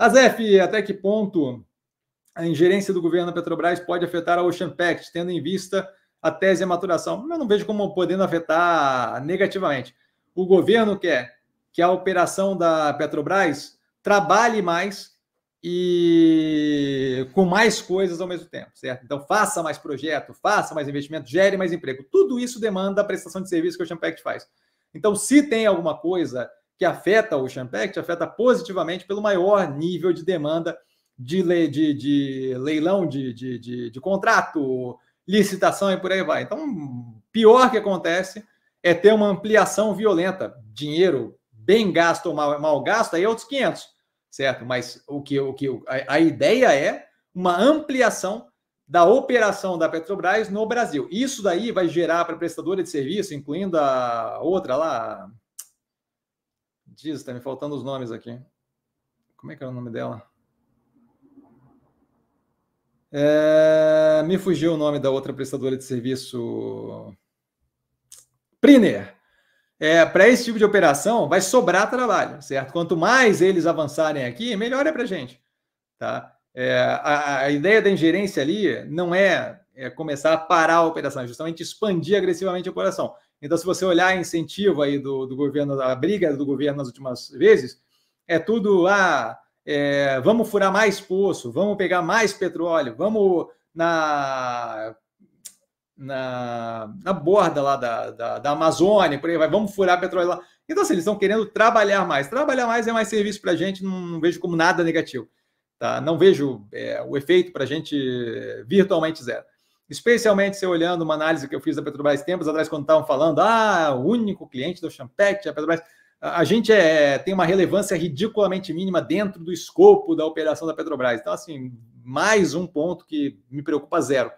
Azef, até que ponto a ingerência do governo da Petrobras pode afetar a Ocean Pact, tendo em vista a tese de maturação? Eu não vejo como podendo afetar negativamente. O governo quer que a operação da Petrobras trabalhe mais e com mais coisas ao mesmo tempo, certo? Então faça mais projeto, faça mais investimento, gere mais emprego. Tudo isso demanda a prestação de serviço que o Pact faz. Então, se tem alguma coisa que afeta o Ocean afeta positivamente pelo maior nível de demanda de, le, de, de leilão de, de, de, contrato, licitação e por aí vai. Então, pior que acontece é ter uma ampliação violenta. Dinheiro bem gasto ou mal, mal gasto, aí é outros 500, certo? Mas o que, o que a, a ideia é uma ampliação da operação da Petrobras no Brasil. Isso daí vai gerar para a prestadora de serviço, incluindo a outra lá, Diz, tá me faltando os nomes aqui. Como é que era o nome dela? É... Me fugiu o nome da outra prestadora de serviço. Priner. É, para esse tipo de operação, vai sobrar trabalho, certo? Quanto mais eles avançarem aqui, melhor é para a gente. Tá? É, a, a, ideia da ingerência ali não é é, começar a parar a operação, justamente expandir agressivamente a operação. Então, se você olhar incentivo aí do, do governo, a briga do governo nas últimas vezes, é tudo, ah, é, vamos furar mais poço, vamos pegar mais petróleo, vamos na, na, na borda lá da, da, da Amazônia, por aí vai, vamos furar petróleo lá. Então, assim, eles estão querendo trabalhar mais. Trabalhar mais é mais serviço para a gente, não, não, vejo como nada negativo. Tá? Não vejo é, o efeito para a gente virtualmente zero. Especialmente se olhando uma análise que eu fiz da Petrobras tempos atrás, quando estavam falando, ah, o único cliente do Champec, a Petrobras. A gente é, tem uma relevância ridiculamente mínima dentro do escopo da operação da Petrobras. Então, assim, mais um ponto que me preocupa zero.